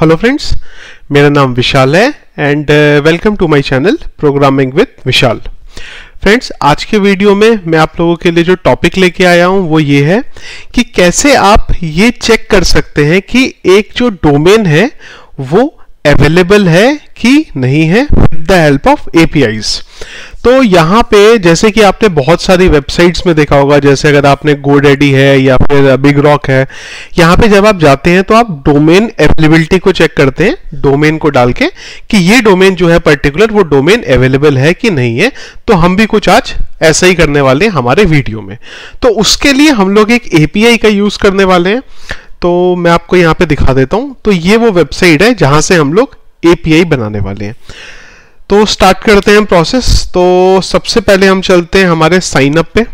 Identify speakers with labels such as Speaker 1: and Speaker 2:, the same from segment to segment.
Speaker 1: hello friends मेरा नाम विशाल है and welcome to my channel programming with Vishal friends आज के वीडियो में मैं आप लोगों के लिए जो टॉपिक लेके आया हूँ वो ये है कि कैसे आप ये चेक कर सकते हैं कि एक जो डोमेन है वो अवेलेबल है कि नहीं है with the help of APIs तो यहाँ पे जैसे कि आपने बहुत सारी वेबसाइट्स में देखा होगा जैसे अगर आपने गोडेडी है या फिर बिग रॉक है यहाँ पे जब आप जाते हैं तो आप डोमेन अवेलेबिलिटी को चेक करते हैं डोमेन को डाल के कि ये डोमेन जो है पर्टिकुलर वो डोमेन अवेलेबल है कि नहीं है तो हम भी कुछ आज ऐसा ही करने वाले हैं हमारे वीडियो में तो उसके लिए हम लोग एक एपीआई का यूज़ करने वाले हैं तो मैं आपको यहाँ पे दिखा देता हूँ तो ये वो वेबसाइट है जहाँ से हम लोग एपीआई बनाने वाले हैं तो स्टार्ट करते हैं प्रोसेस तो सबसे पहले हम चलते हैं हमारे साइन अप पे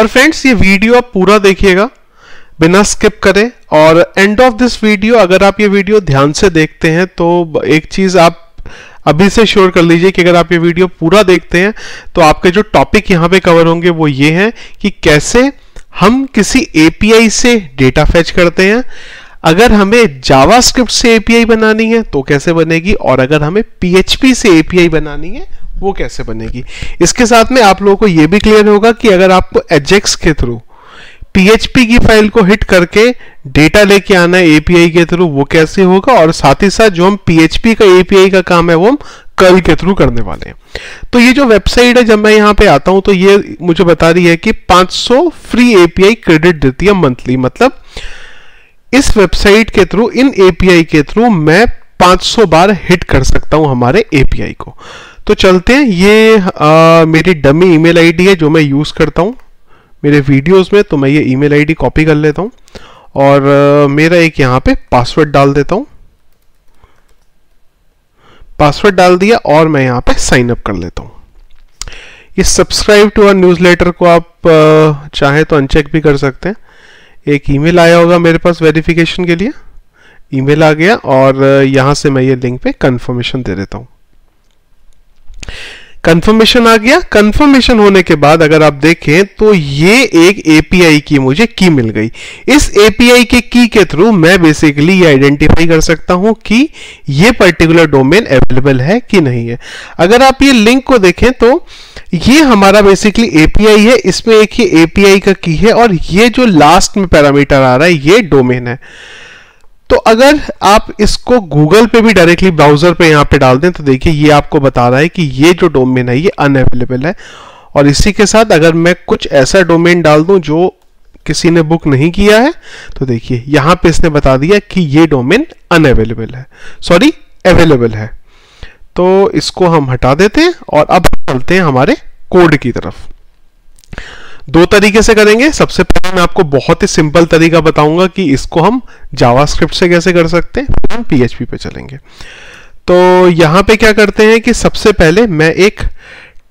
Speaker 1: और फ्रेंड्स ये वीडियो आप पूरा देखिएगा बिना स्किप करें और एंड ऑफ दिस वीडियो अगर आप ये वीडियो ध्यान से देखते हैं तो एक चीज़ आप अभी से श्योर कर लीजिए कि अगर आप ये वीडियो पूरा देखते हैं तो आपके जो टॉपिक यहां पे कवर होंगे वो ये हैं कि कैसे हम किसी एपीआई से डेटा फैच करते हैं अगर हमें जावास्क्रिप्ट से एपीआई बनानी है तो कैसे बनेगी और अगर हमें पीएचपी से एपीआई बनानी है वो कैसे बनेगी इसके साथ में आप लोगों को यह भी क्लियर होगा कि अगर आपको एजेक्स के थ्रू PHP की फाइल को हिट करके डेटा लेके आना है API के थ्रू वो कैसे होगा और साथ ही साथ जो हम PHP का API का काम है वो हम कल के थ्रू करने वाले हैं तो ये जो वेबसाइट है जब मैं यहाँ पे आता हूँ तो ये मुझे बता रही है कि 500 फ्री एपीआई क्रेडिट देती है मंथली मतलब इस वेबसाइट के थ्रू इन एपीआई के थ्रू मैं 500 बार हिट कर सकता हूं हमारे एपीआई को तो चलते हैं ये आ, मेरी डमी ईमेल आईडी है जो मैं यूज़ करता हूं मेरे वीडियोस में तो मैं ये ईमेल आईडी कॉपी कर लेता हूं और आ, मेरा एक यहां पे पासवर्ड डाल देता हूं पासवर्ड डाल दिया और मैं यहां पे साइन अप कर लेता हूं ये सब्सक्राइब टू अर न्यूज़ को आप चाहे तो अनचेक भी कर सकते हैं एक ईमेल आया होगा मेरे पास वेरिफिकेशन के लिए ईमेल आ गया और यहाँ से मैं ये लिंक पे कंफर्मेशन दे देता हूँ कंफर्मेशन आ गया कंफर्मेशन होने के बाद अगर आप देखें तो ये एक एपीआई की मुझे की मिल गई इस एपीआई के की के थ्रू मैं बेसिकली ये आइडेंटिफाई कर सकता हूं कि ये पर्टिकुलर डोमेन अवेलेबल है कि नहीं है अगर आप ये लिंक को देखें तो ये हमारा बेसिकली एपीआई है इसमें एक ही एपीआई का की है और ये जो लास्ट में पैरामीटर आ रहा है ये डोमेन है तो अगर आप इसको गूगल पे भी डायरेक्टली ब्राउजर पे यहां पे डाल दें तो देखिए ये आपको बता रहा है कि ये जो डोमेन है ये अनअवेलेबल है और इसी के साथ अगर मैं कुछ ऐसा डोमेन डाल दूं जो किसी ने बुक नहीं किया है तो देखिए यहां पे इसने बता दिया कि ये डोमेन अनअवेलेबल है सॉरी अवेलेबल है तो इसको हम हटा देते हैं और अब चलते हैं हमारे कोड की तरफ दो तरीके से करेंगे सबसे पहले मैं आपको बहुत ही सिंपल तरीका बताऊंगा कि इसको हम जावास्क्रिप्ट से कैसे कर सकते हैं फिर हम पीएचपी पे चलेंगे तो यहाँ पे क्या करते हैं कि सबसे पहले मैं एक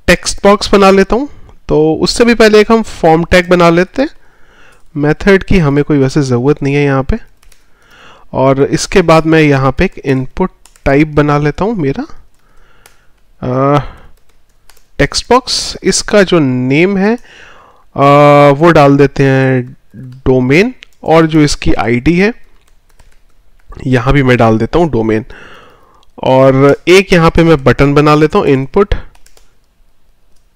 Speaker 1: टेक्स्ट बॉक्स बना लेता हूँ तो उससे भी पहले एक हम फॉर्म टैग बना लेते हैं मेथड की हमें कोई वैसे ज़रूरत नहीं है यहाँ पे और इसके बाद मैं यहाँ पे एक इनपुट टाइप बना लेता हूँ मेरा टेक्स्ट बॉक्स इसका जो नेम है आ, वो डाल देते हैं डोमेन और जो इसकी आईडी है यहां भी मैं डाल देता हूं डोमेन और एक यहां पे मैं बटन बना लेता हूं input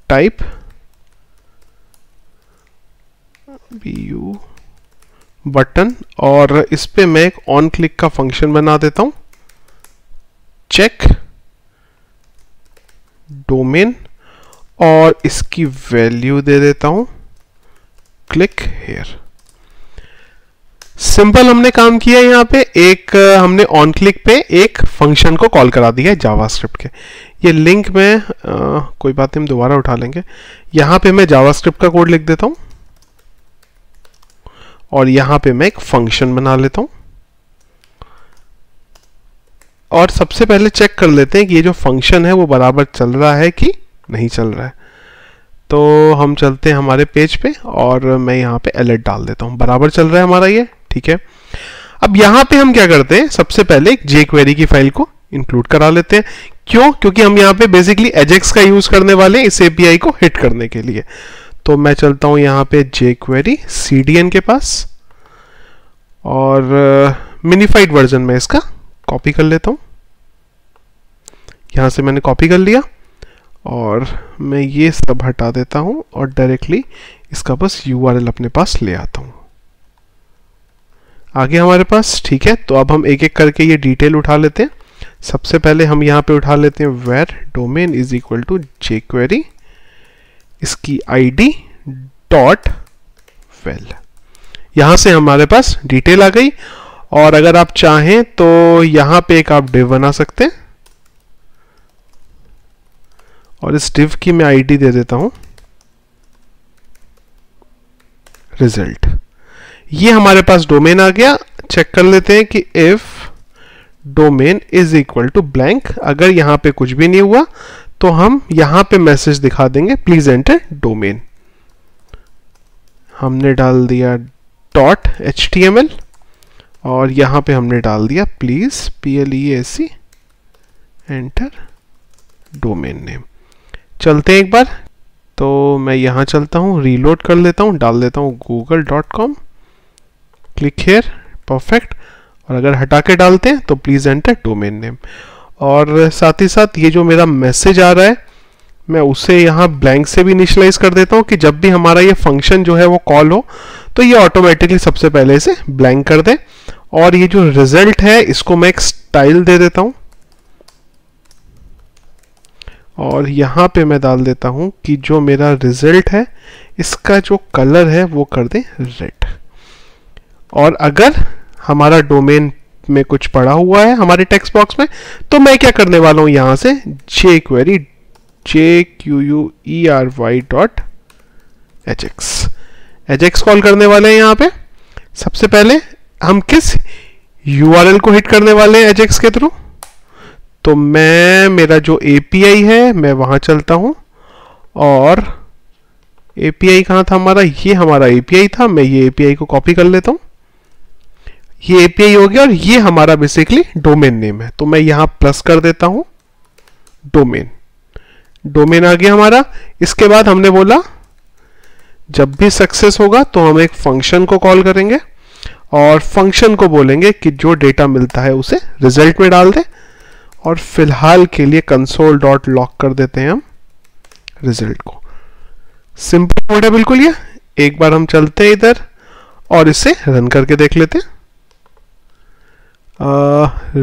Speaker 1: type B U button और इस पर मैं एक ऑन क्लिक का फंक्शन बना देता हूं चेक डोमेन और इसकी वैल्यू दे देता हूं क्लिक हेयर सिंपल हमने काम किया यहां पे एक हमने ऑन क्लिक पे एक फंक्शन को कॉल करा दिया है जावास्क्रिप्ट के ये लिंक में आ, कोई बात हम दोबारा उठा लेंगे यहां पे मैं जावास्क्रिप्ट का कोड लिख देता हूं और यहां पे मैं एक फंक्शन बना लेता हूं और सबसे पहले चेक कर लेते हैं कि ये जो फंक्शन है वो बराबर चल रहा है कि नहीं चल रहा है तो हम चलते हैं हमारे पेज पे और मैं यहाँ पे अलर्ट डाल देता हूँ बराबर चल रहा है हमारा ये ठीक है अब यहाँ पे हम क्या करते हैं सबसे पहले जे क्वेरी की फाइल को इंक्लूड करा लेते हैं क्यों क्योंकि हम यहाँ पे बेसिकली एजेक्स का यूज करने वाले हैं इस एपीआई को हिट करने के लिए तो मैं चलता हूँ यहाँ पे जे क्वेरी सी के पास और मिनीफाइड uh, वर्जन में इसका कॉपी कर लेता हूँ यहाँ से मैंने कॉपी कर लिया और मैं ये सब हटा देता हूँ और डायरेक्टली इसका बस यू अपने पास ले आता हूँ आगे हमारे पास ठीक है तो अब हम एक एक करके ये डिटेल उठा लेते हैं सबसे पहले हम यहाँ पे उठा लेते हैं var domain is equal to jQuery इसकी आईडी डॉट वेल यहाँ से हमारे पास डिटेल आ गई और अगर आप चाहें तो यहाँ पे एक आप डिव बना सकते हैं और इस डिव की मैं आईडी दे देता हूं रिजल्ट ये हमारे पास डोमेन आ गया चेक कर लेते हैं कि if domain is equal to blank अगर यहां पे कुछ भी नहीं हुआ तो हम यहां पे मैसेज दिखा देंगे प्लीज एंटर डोमेन हमने डाल दिया डॉट एच और यहां पे हमने डाल दिया please P L E S C enter domain name चलते हैं एक बार तो मैं यहाँ चलता हूँ रीलोड कर लेता हूँ डाल देता हूँ Google dot com click here perfect और अगर हटा के डालते हैं तो प्लीज़ एंटर डोमेन नेम और साथ ही साथ ये जो मेरा मैसेज आ रहा है मैं उसे यहाँ ब्लैंक से भी इनिशलाइज कर देता हूँ कि जब भी हमारा ये फंक्शन जो है वो कॉल हो तो ये ऑटोमेटिकली सबसे पहले इसे ब्लैंक कर दे और ये जो रिजल्ट है इसको मैं एक स्टाइल दे देता हूँ और यहाँ पे मैं डाल देता हूँ कि जो मेरा रिजल्ट है इसका जो कलर है वो कर दें रेड और अगर हमारा डोमेन में कुछ पड़ा हुआ है हमारे टेक्स्ट बॉक्स में तो मैं क्या करने वाला हूँ यहाँ से jQuery J Q U E R Y dot H X H X call करने वाले हैं यहाँ पे सबसे पहले हम किस यू आर एल को हिट करने वाले हैं एच एक्स के थ्रू तो मैं मेरा जो एपीआई है मैं वहां चलता हूं और एपीआई कहाँ था हमारा ये हमारा एपीआई था मैं ये एपीआई को कॉपी कर लेता हूँ ये एपीआई हो गया और ये हमारा बेसिकली डोमेन नेम है तो मैं यहाँ प्लस कर देता हूँ डोमेन डोमेन आ गया हमारा इसके बाद हमने बोला जब भी सक्सेस होगा तो हम एक फंक्शन को कॉल करेंगे और फंक्शन को बोलेंगे कि जो डेटा मिलता है उसे रिजल्ट में डाल दे और फिलहाल के लिए कंसोल डॉट लॉक कर देते हैं हम रिजल्ट को सिंपल कोड है बिल्कुल ये एक बार हम चलते हैं इधर और इसे रन करके देख लेते हैं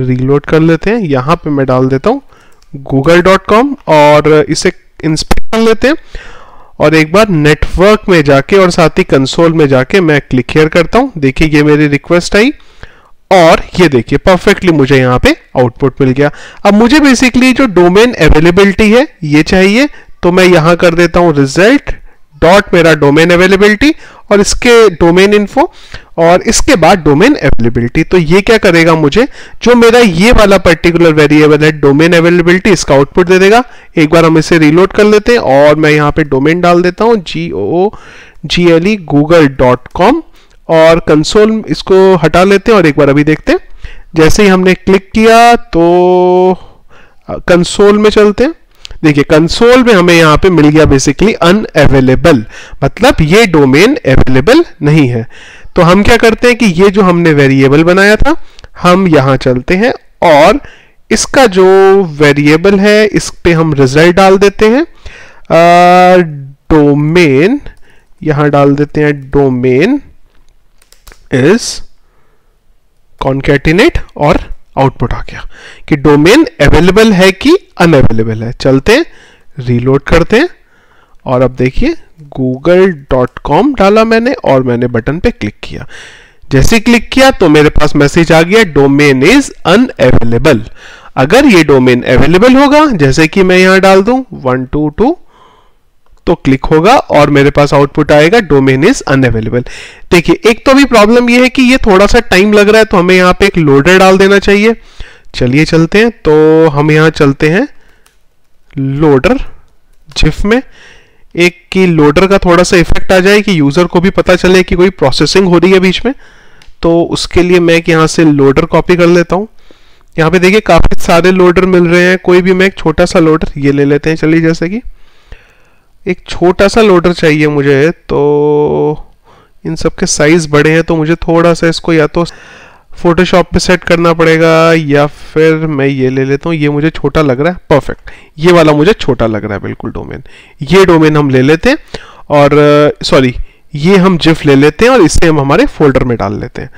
Speaker 1: रीलोड कर लेते हैं यहां पे मैं डाल देता हूं गूगल डॉट कॉम और इसे इंस्पेक्ट कर लेते हैं और एक बार नेटवर्क में जाके और साथ ही कंसोल में जाके मैं क्लिक हेयर करता हूं देखिए ये मेरी रिक्वेस्ट आई और ये देखिए परफेक्टली मुझे यहाँ पे आउटपुट मिल गया अब मुझे बेसिकली जो डोमेन अवेलेबिलिटी है ये चाहिए तो मैं यहाँ कर देता हूँ रिजल्ट डॉट मेरा डोमेन अवेलेबिलिटी और इसके डोमेन इन्फो और इसके बाद डोमेन अवेलेबिलिटी तो ये क्या करेगा मुझे जो मेरा ये वाला पर्टिकुलर वेरिएबल है डोमेन अवेलेबिलिटी इसका आउटपुट दे देगा एक बार हम इसे रीलोड कर लेते हैं और मैं यहाँ पे डोमेन डाल देता हूँ G O G L E Google dot com और कंसोल इसको हटा लेते हैं और एक बार अभी देखते हैं जैसे ही हमने क्लिक किया तो कंसोल में चलते हैं देखिए कंसोल में हमें यहाँ पे मिल गया बेसिकली अनअवेलेबल मतलब ये डोमेन अवेलेबल नहीं है तो हम क्या करते हैं कि ये जो हमने वेरिएबल बनाया था हम यहाँ चलते हैं और इसका जो वेरिएबल है इस पे हम रिजल्ट डाल देते हैं डोमेन यहाँ डाल देते हैं डोमेन इज कॉन्केटिनेट और आउटपुट आ गया कि डोमेन अवेलेबल है कि अनअवेलेबल है चलते हैं रीलोड करते हैं और अब देखिए गूगल डॉट कॉम डाला मैंने और मैंने बटन पे क्लिक किया जैसे क्लिक किया तो मेरे पास मैसेज आ गया डोमेन इज अनअवेलेबल अगर ये डोमेन अवेलेबल होगा जैसे कि मैं यहां डाल दूं वन टू टू तो क्लिक होगा और मेरे पास आउटपुट आएगा डोमेन इज अनबल देखिए एक तो अभी प्रॉब्लम ये है कि ये थोड़ा सा टाइम लग रहा है तो हमें यहाँ पे एक लोडर डाल देना चाहिए चलिए चलते हैं तो हम यहाँ चलते हैं लोडर जिफ में एक कि लोडर का थोड़ा सा इफेक्ट आ जाए कि यूज़र को भी पता चले कि कोई प्रोसेसिंग हो रही है बीच में तो उसके लिए मैं यहाँ से लोडर कॉपी कर लेता हूँ यहाँ पे देखिए काफ़ी सारे लोडर मिल रहे हैं कोई भी मैं एक छोटा सा लोडर ये ले लेते हैं चलिए जैसे कि एक छोटा सा लोडर चाहिए मुझे तो इन सब के साइज़ बड़े हैं तो मुझे थोड़ा सा इसको या तो फोटोशॉप पे सेट करना पड़ेगा या फिर मैं ये ले लेता हूँ ये मुझे छोटा लग रहा है परफेक्ट ये वाला मुझे छोटा लग रहा है बिल्कुल डोमेन ये डोमेन हम ले लेते हैं और सॉरी ये हम जिफ ले लेते हैं और इसे हम हमारे फोल्डर में डाल लेते हैं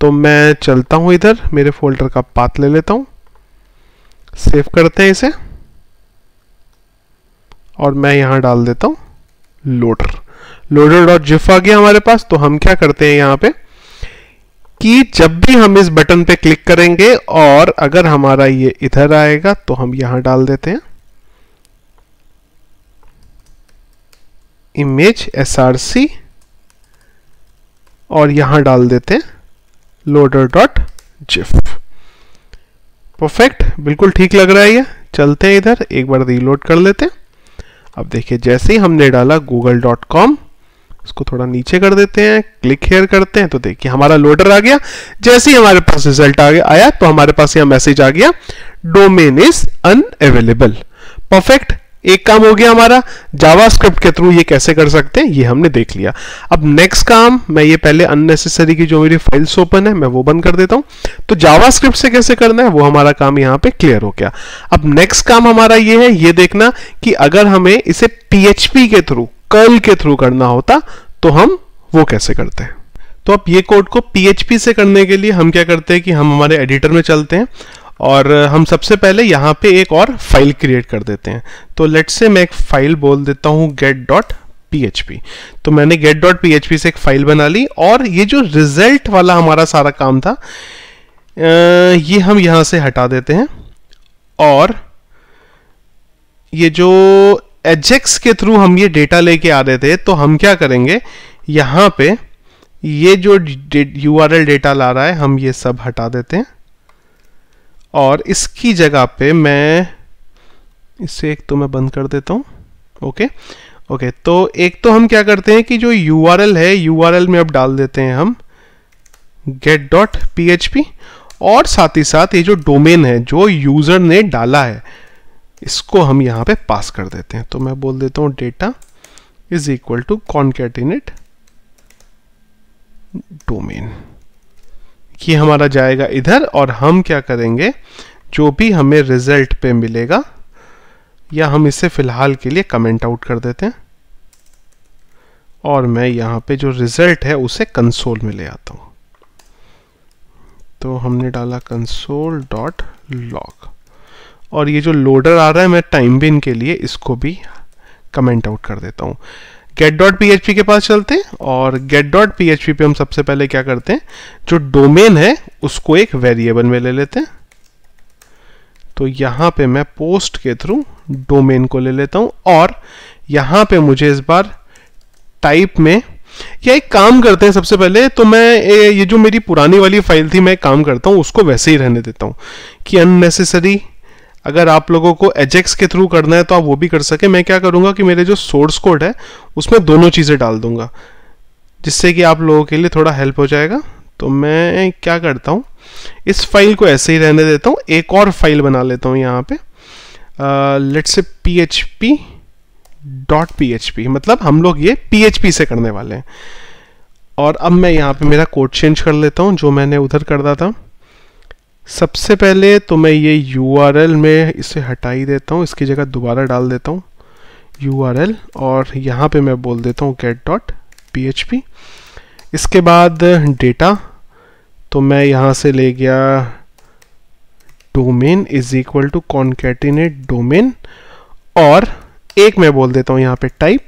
Speaker 1: तो मैं चलता हूँ इधर मेरे फोल्डर का पात ले लेता हूँ सेव करते हैं इसे और मैं यहां डाल देता हूं लोडर लोडर डॉट जिफ आ गया हमारे पास तो हम क्या करते हैं यहां पे कि जब भी हम इस बटन पे क्लिक करेंगे और अगर हमारा ये इधर आएगा तो हम यहां डाल देते हैं इमेज एस आर सी और यहां डाल देते हैं लोडर डॉट जिफ परफेक्ट बिल्कुल ठीक लग रहा है ये चलते हैं इधर एक बार रीलोड कर लेते हैं अब देखिए जैसे ही हमने डाला गूगल डॉट कॉम इसको थोड़ा नीचे कर देते हैं क्लिक हेयर करते हैं तो देखिए हमारा लोडर आ गया जैसे ही हमारे पास रिजल्ट आ गया आया तो हमारे पास यह मैसेज आ गया डोमेन इज अनअवेलेबल परफेक्ट एक काम हो गया हमारा जावास्क्रिप्ट के थ्रू ये कैसे कर सकते हैं ये हमने देख लिया अब नेक्स्ट काम मैं ये पहले अननेसेसरी की जो मेरी फाइल्स ओपन है मैं वो बंद कर देता हूं तो जावास्क्रिप्ट से कैसे करना है वो हमारा काम यहां पे क्लियर हो गया अब नेक्स्ट काम हमारा ये है ये देखना कि अगर हमें इसे पीएचपी के थ्रू कर्ल के थ्रू करना होता तो हम वो कैसे करते हैं तो अब ये कोड को पीएचपी से करने के लिए हम क्या करते हैं कि हम हमारे एडिटर में चलते हैं और हम सबसे पहले यहाँ पे एक और फाइल क्रिएट कर देते हैं तो लेट से मैं एक फाइल बोल देता हूँ गेट डॉट php तो मैंने गेट डॉट पी से एक फाइल बना ली और ये जो रिजल्ट वाला हमारा सारा काम था ये हम यहाँ से हटा देते हैं और ये जो एजेक्स के थ्रू हम ये डेटा लेके आ रहे थे तो हम क्या करेंगे यहाँ पे ये जो यू आर एल डेटा ला रहा है हम ये सब हटा देते हैं और इसकी जगह पे मैं इसे एक तो मैं बंद कर देता हूँ ओके ओके तो एक तो हम क्या करते हैं कि जो यू है यू में अब डाल देते हैं हम गेट डॉट पी और साथ ही साथ ये जो डोमेन है जो यूज़र ने डाला है इसको हम यहाँ पे पास कर देते हैं तो मैं बोल देता हूँ data is equal to concatenate domain कि हमारा जाएगा इधर और हम क्या करेंगे जो भी हमें रिजल्ट पे मिलेगा या हम इसे फ़िलहाल के लिए कमेंट आउट कर देते हैं और मैं यहाँ पे जो रिज़ल्ट है उसे कंसोल में ले आता हूँ तो हमने डाला कंसोल डॉट लॉक और ये जो लोडर आ रहा है मैं टाइम बिन के लिए इसको भी कमेंट आउट कर देता हूँ गेट डॉट पी के पास चलते हैं और गेट डॉट पी पे हम सबसे पहले क्या करते हैं जो डोमेन है उसको एक वेरिएबल में ले लेते हैं तो यहाँ पे मैं पोस्ट के थ्रू डोमेन को ले लेता हूं और यहां पे मुझे इस बार टाइप में या एक काम करते हैं सबसे पहले तो मैं ये जो मेरी पुरानी वाली फाइल थी मैं काम करता हूं उसको वैसे ही रहने देता हूं कि अननेसेसरी अगर आप लोगों को एजेक्स के थ्रू करना है तो आप वो भी कर सके मैं क्या करूँगा कि मेरे जो सोर्स कोड है उसमें दोनों चीज़ें डाल दूंगा जिससे कि आप लोगों के लिए थोड़ा हेल्प हो जाएगा तो मैं क्या करता हूँ इस फाइल को ऐसे ही रहने देता हूँ एक और फाइल बना लेता हूँ यहाँ पे let's say P H P dot P H P मतलब हम लोग ये पी एच पी से करने वाले हैं और अब मैं यहाँ पे मेरा कोड चेंज कर लेता हूँ जो मैंने उधर कर रहा था सबसे पहले तो मैं ये यू में इसे हटा ही देता हूँ इसकी जगह दोबारा डाल देता हूँ यू और यहाँ पे मैं बोल देता हूँ गेट डॉट पी इसके बाद डेटा तो मैं यहाँ से ले गया domain is equal to concatenate domain और एक मैं बोल देता हूँ यहाँ पे टाइप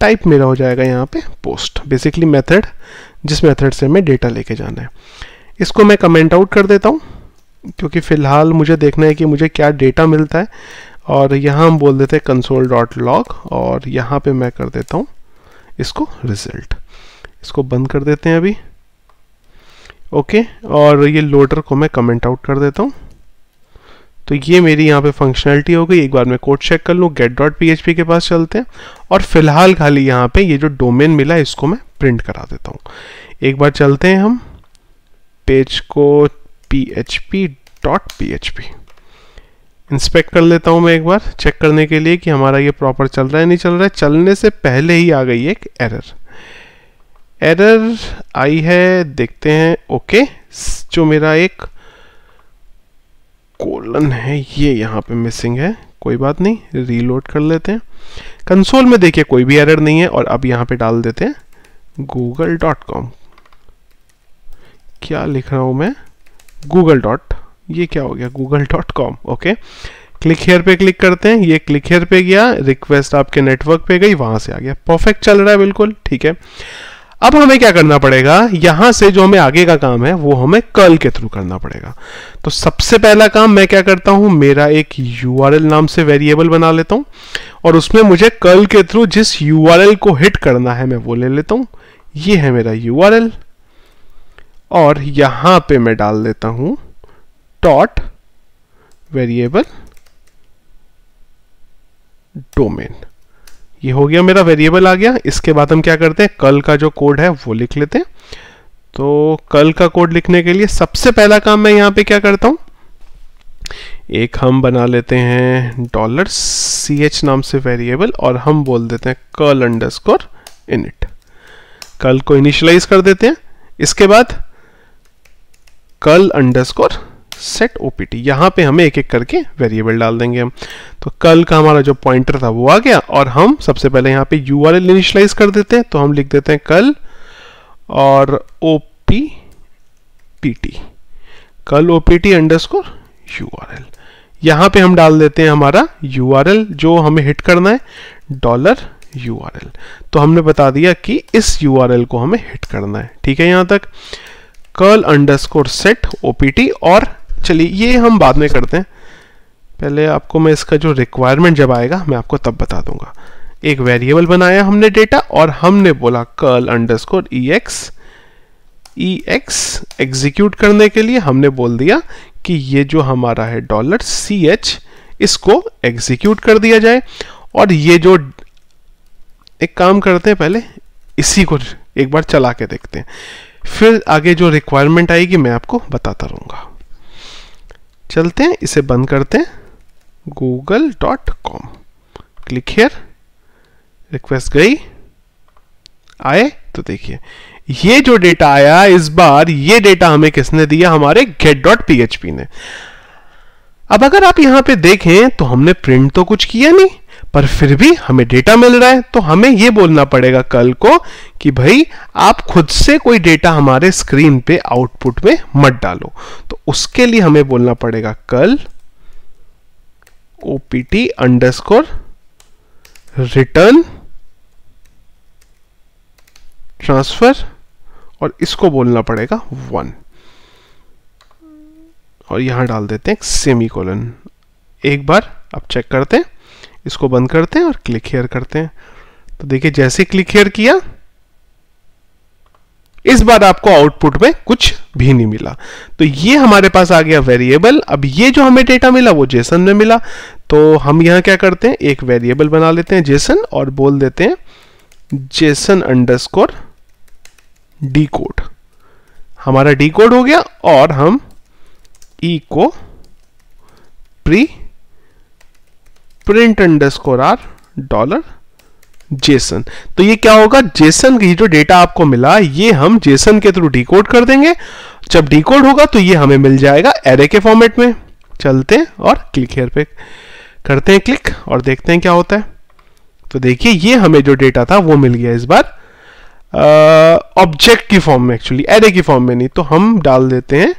Speaker 1: टाइप मेरा हो जाएगा यहाँ पे पोस्ट बेसिकली मेथड जिस मेथड से मैं डेटा लेके जाना है इसको मैं कमेंट आउट कर देता हूँ क्योंकि फ़िलहाल मुझे देखना है कि मुझे क्या डेटा मिलता है और यहाँ हम बोल देते हैं कंसोल डॉट लॉग और यहाँ पे मैं कर देता हूँ इसको रिजल्ट इसको बंद कर देते हैं अभी ओके और ये लोडर को मैं कमेंट आउट कर देता हूँ तो ये मेरी यहाँ पे फंक्शनलिटी हो गई एक बार मैं कोड चेक कर लूँ गेट डॉट पी के पास चलते हैं और फिलहाल खाली यहाँ पे ये जो डोमेन मिला इसको मैं प्रिंट करा देता हूँ एक बार चलते हैं हम पेज को php डॉट php इंस्पेक्ट कर लेता हूं मैं एक बार चेक करने के लिए कि हमारा ये प्रॉपर चल रहा है नहीं चल रहा है चलने से पहले ही आ गई एक एरर एरर आई है देखते हैं ओके जो मेरा एक कोलन है ये यहाँ पे मिसिंग है कोई बात नहीं रीलोड कर लेते हैं कंसोल में देखिए कोई भी एरर नहीं है और अब यहाँ पे डाल देते हैं गूगल डॉट कॉम क्या लिख रहा हूँ मैं गूगल डॉट ये क्या हो गया Google dot com okay click here पे क्लिक करते हैं ये क्लिक हेयर पे गया रिक्वेस्ट आपके नेटवर्क पे गई वहां से आ गया परफेक्ट चल रहा है बिल्कुल ठीक है अब हमें क्या करना पड़ेगा यहां से जो हमें आगे का काम है वो हमें कल के थ्रू करना पड़ेगा तो सबसे पहला काम मैं क्या करता हूं मेरा एक यू नाम से वेरिएबल बना लेता हूं और उसमें मुझे कल के थ्रू जिस यू को हिट करना है मैं वो ले लेता हूं ये है मेरा यू और यहां पे मैं डाल देता हूं डॉट वेरिएबल डोमेन ये हो गया मेरा वेरिएबल आ गया इसके बाद हम क्या करते हैं कल का जो कोड है वो लिख लेते हैं तो कल का कोड लिखने के लिए सबसे पहला काम मैं यहां पे क्या करता हूं एक हम बना लेते हैं डॉलर सी एच नाम से वेरिएबल और हम बोल देते हैं कल अंडर स्कोर इनिट कल को इनिशलाइज कर देते हैं इसके बाद curl underscore set O P T यहाँ पर हमें एक एक करके वेरिएबल डाल देंगे हम तो कल का हमारा जो पॉइंटर था वो आ गया और हम सबसे पहले यहाँ पे यू आर एल इनिशलाइज कर देते हैं तो हम लिख देते हैं कल और O P P T curl O P T underscore U R L यहाँ पर हम डाल देते हैं हमारा यू आर एल जो हमें हिट करना है डॉलर यू आर एल तो हमने बता दिया कि इस यू आर एल को हमें हिट करना है ठीक है यहाँ तक curl underscore set opt और चलिए ये हम बाद में करते हैं पहले आपको मैं इसका जो रिक्वायरमेंट जब आएगा मैं आपको तब बता दूंगा एक वेरिएबल बनाया हमने डेटा और हमने बोला curl underscore E X E X execute करने के लिए हमने बोल दिया कि ये जो हमारा है डॉलर सी एच इसको एग्जीक्यूट कर दिया जाए और ये जो एक काम करते हैं पहले इसी को एक बार चला के देखते हैं फिर आगे जो रिक्वायरमेंट आएगी मैं आपको बताता रहूंगा चलते हैं इसे बंद करते हैं Google dot com click here request गई आए तो देखिए ये जो डेटा आया इस बार ये डेटा हमें किसने दिया हमारे गेट डॉट पी ने अब अगर आप यहां पे देखें तो हमने प्रिंट तो कुछ किया नहीं पर फिर भी हमें डेटा मिल रहा है तो हमें यह बोलना पड़ेगा कल को कि भाई आप खुद से कोई डेटा हमारे स्क्रीन पे आउटपुट में मत डालो तो उसके लिए हमें बोलना पड़ेगा कल ओपीटी अंडरस्कोर रिटर्न ट्रांसफर और इसको बोलना पड़ेगा वन और यहां डाल देते हैं सेमी कोलन एक बार अब चेक करते हैं इसको बंद करते हैं और क्लिक हेयर करते हैं तो देखिए जैसे क्लिक हेयर किया इस बार आपको आउटपुट में कुछ भी नहीं मिला तो ये हमारे पास आ गया वेरिएबल अब ये जो हमें डेटा मिला वो जेसन में मिला तो हम यहां क्या करते हैं एक वेरिएबल बना लेते हैं जेसन और बोल देते हैं जेसन अंडरस्कोर डी कोड हमारा डी कोड हो गया और हम ई e को pre print underscore R dollar JSON तो ये क्या होगा जेसन की जो डेटा आपको मिला ये हम जेसन के थ्रू डिकोड कर देंगे जब डिकोड होगा तो ये हमें मिल जाएगा एरे के फॉर्मेट में चलते हैं और क्लिक हेयर पे करते हैं क्लिक और देखते हैं क्या होता है तो देखिए ये हमें जो डेटा था वो मिल गया इस बार ऑब्जेक्ट की फॉर्म में एक्चुअली एरे की फॉर्म में नहीं तो हम डाल देते हैं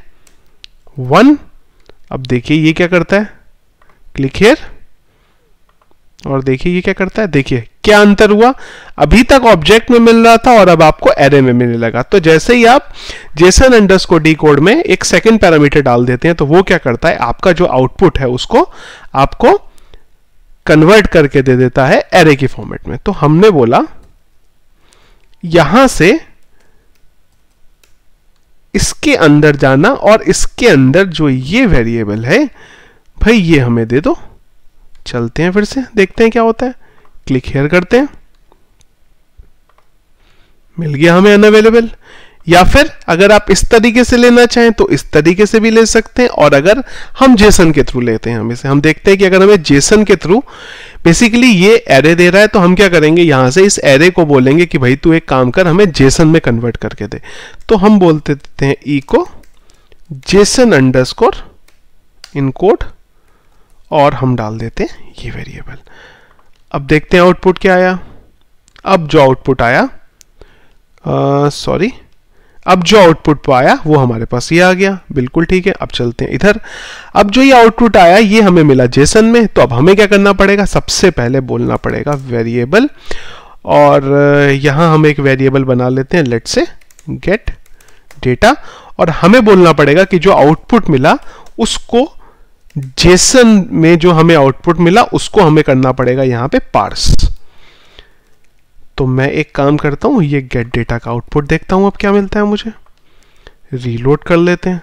Speaker 1: वन अब देखिए ये क्या करता है क्लिक हेयर और देखिए ये क्या करता है देखिए क्या अंतर हुआ अभी तक ऑब्जेक्ट में मिल रहा था और अब आपको एरे में मिलने लगा तो जैसे ही आप जेसन अंडर्स को डी कोड में एक सेकंड पैरामीटर डाल देते हैं तो वो क्या करता है आपका जो आउटपुट है उसको आपको कन्वर्ट करके दे देता है एरे के फॉर्मेट में तो हमने बोला यहां से इसके अंदर जाना और इसके अंदर जो ये वेरिएबल है भाई ये हमें दे दो चलते हैं फिर से देखते हैं क्या होता है क्लिक हेयर करते हैं मिल गया हमें अनअवेलेबल या फिर अगर आप इस तरीके से लेना चाहें तो इस तरीके से भी ले सकते हैं और अगर हम जेसन के थ्रू लेते हैं हम इसे हम देखते हैं कि अगर हमें जेसन के थ्रू बेसिकली ये एरे दे रहा है तो हम क्या करेंगे यहां से इस एरे को बोलेंगे कि भाई तू एक काम कर हमें जेसन में कन्वर्ट करके दे तो हम बोलते देते हैं ई को JSON underscore encode और हम डाल देते हैं ये वेरिएबल अब देखते हैं आउटपुट क्या आया अब जो आउटपुट आया सॉरी अब जो आउटपुट आया वो हमारे पास ये आ गया बिल्कुल ठीक है अब चलते हैं इधर अब जो ये आउटपुट आया ये हमें मिला जेसन में तो अब हमें क्या करना पड़ेगा सबसे पहले बोलना पड़ेगा वेरिएबल और यहां हम एक वेरिएबल बना लेते हैं लेट से गेट डेटा और हमें बोलना पड़ेगा कि जो आउटपुट मिला उसको जेसन में जो हमें आउटपुट मिला उसको हमें करना पड़ेगा यहां पे पार्स तो मैं एक काम करता हूं ये गेट डेटा का आउटपुट देखता हूं अब क्या मिलता है मुझे रीलोड कर लेते हैं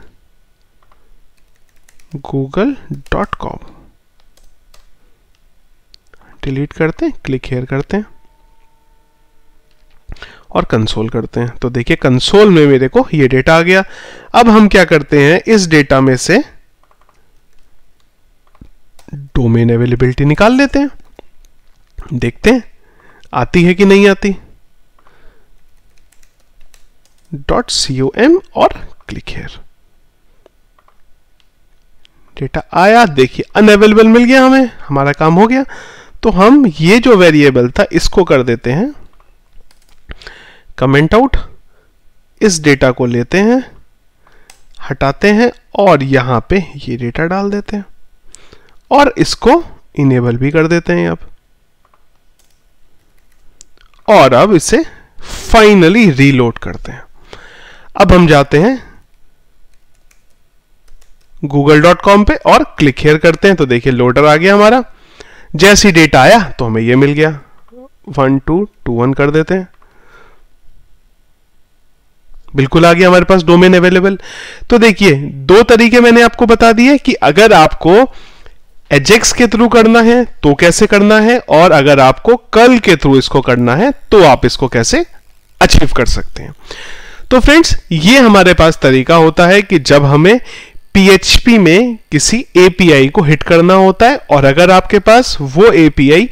Speaker 1: गूगल डॉट कॉम डिलीट करते हैं क्लिक हेयर करते हैं और कंसोल करते हैं तो देखिए कंसोल में मेरे को ये डेटा आ गया अब हम क्या करते हैं इस डेटा में से डोमेन अवेलेबिलिटी निकाल लेते हैं देखते हैं आती है कि नहीं आती डॉट सी एम और क्लिक हेयर डेटा आया देखिए अनअवेलेबल मिल गया हमें हमारा काम हो गया तो हम ये जो वेरिएबल था इसको कर देते हैं कमेंट आउट इस डेटा को लेते हैं हटाते हैं और यहां पे ये डेटा डाल देते हैं और इसको इनेबल भी कर देते हैं अब और अब इसे फाइनली रीलोड करते हैं अब हम जाते हैं google.com पे और क्लिक हेयर करते हैं तो देखिए लोडर आ गया हमारा जैसी डेटा आया तो हमें ये मिल गया वन टू टू वन कर देते हैं बिल्कुल आ गया हमारे पास डोमेन अवेलेबल तो देखिए दो तरीके मैंने आपको बता दिए कि अगर आपको एजेक्स के थ्रू करना है तो कैसे करना है और अगर आपको कल के थ्रू इसको करना है तो आप इसको कैसे अचीव कर सकते हैं तो फ्रेंड्स ये हमारे पास तरीका होता है कि जब हमें PHP में किसी API को हिट करना होता है और अगर आपके पास वो API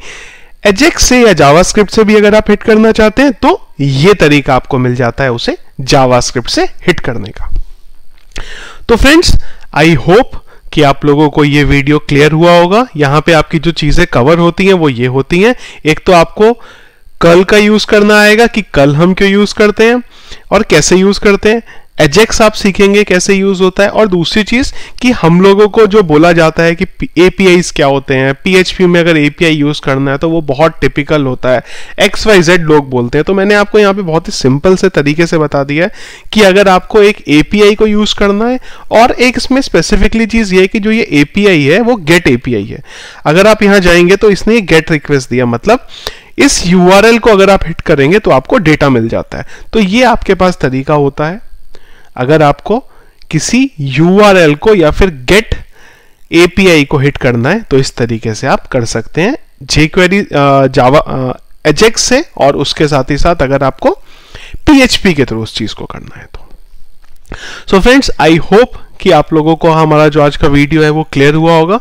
Speaker 1: एजेक्स से या जावास्क्रिप्ट से भी अगर आप हिट करना चाहते हैं तो ये तरीका आपको मिल जाता है उसे जावास्क्रिप्ट से हिट करने का तो फ्रेंड्स आई होप कि आप लोगों को ये वीडियो क्लियर हुआ होगा यहाँ पे आपकी जो चीज़ें कवर होती हैं वो ये होती हैं एक तो आपको कल का यूज़ करना आएगा कि कल हम क्यों यूज़ करते हैं और कैसे यूज़ करते हैं एजेक्स आप सीखेंगे कैसे यूज होता है और दूसरी चीज कि हम लोगों को जो बोला जाता है कि एपीआई क्या होते हैं पीएचपी में अगर एपीआई यूज करना है तो वो बहुत टिपिकल होता है एक्स वाई जेड लोग बोलते हैं तो मैंने आपको यहाँ पे बहुत ही सिंपल से तरीके से बता दिया है कि अगर आपको एक एपीआई को यूज करना है और एक इसमें स्पेसिफिकली चीज ये कि जो ये एपीआई है वो गेट एपीआई है अगर आप यहाँ जाएंगे तो इसने गेट रिक्वेस्ट दिया मतलब इस यू को अगर आप हिट करेंगे तो आपको डेटा मिल जाता है तो ये आपके पास तरीका होता है अगर आपको किसी यू को या फिर गेट एपीआई को हिट करना है तो इस तरीके से आप कर सकते हैं जेक्वेरी जावा एजेक्स से और उसके साथ ही साथ अगर आपको पीएचपी के थ्रू उस चीज को करना है तो सो फ्रेंड्स आई होप कि आप लोगों को हमारा जो आज का वीडियो है वो क्लियर हुआ होगा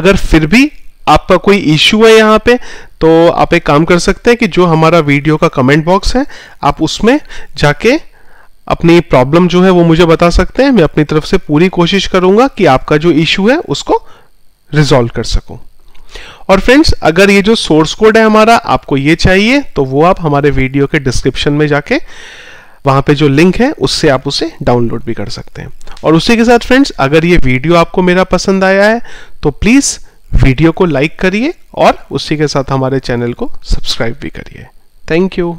Speaker 1: अगर फिर भी आपका कोई इश्यू है यहाँ पे तो आप एक काम कर सकते हैं कि जो हमारा वीडियो का कमेंट बॉक्स है आप उसमें जाके अपनी प्रॉब्लम जो है वो मुझे बता सकते हैं मैं अपनी तरफ से पूरी कोशिश करूंगा कि आपका जो इशू है उसको रिजॉल्व कर सकूं और फ्रेंड्स अगर ये जो सोर्स कोड है हमारा आपको ये चाहिए तो वो आप हमारे वीडियो के डिस्क्रिप्शन में जाके वहां पे जो लिंक है उससे आप उसे डाउनलोड भी कर सकते हैं और उसी के साथ फ्रेंड्स अगर ये वीडियो आपको मेरा पसंद आया है तो प्लीज़ वीडियो को लाइक करिए और उसी के साथ हमारे चैनल को सब्सक्राइब भी करिए थैंक यू